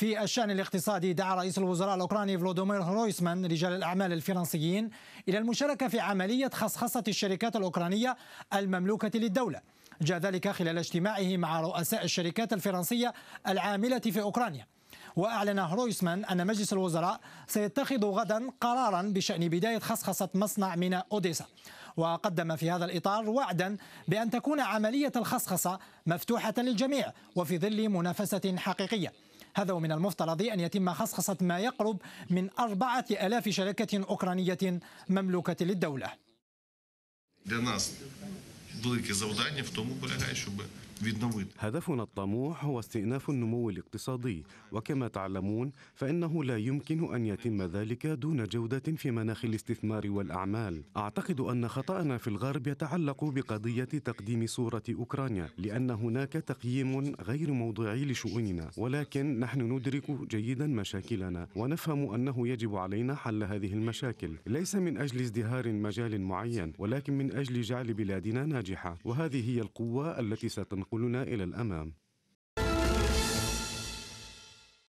في الشأن الاقتصادي دعا رئيس الوزراء الأوكراني فلودومير هرويسمان رجال الأعمال الفرنسيين إلى المشاركة في عملية خصخصة الشركات الأوكرانية المملوكة للدولة جاء ذلك خلال اجتماعه مع رؤساء الشركات الفرنسية العاملة في أوكرانيا وأعلن هرويسمان أن مجلس الوزراء سيتخذ غدا قرارا بشأن بداية خصخصة مصنع من أوديسا وقدم في هذا الإطار وعدا بأن تكون عملية الخصخصة مفتوحة للجميع وفي ظل منافسة حقيقية هذا ومن المفترض أن يتم خصخصة ما يقرب من أربعة ألاف شركة أوكرانية مملوكة للدولة. هدفنا الطموح هو استئناف النمو الاقتصادي وكما تعلمون فإنه لا يمكن أن يتم ذلك دون جودة في مناخ الاستثمار والأعمال أعتقد أن خطأنا في الغرب يتعلق بقضية تقديم صورة أوكرانيا لأن هناك تقييم غير موضعي لشؤوننا ولكن نحن ندرك جيدا مشاكلنا ونفهم أنه يجب علينا حل هذه المشاكل ليس من أجل ازدهار مجال معين ولكن من أجل جعل بلادنا ناجحة وهذه هي القوة التي ستنقل يقولون إلى الأمام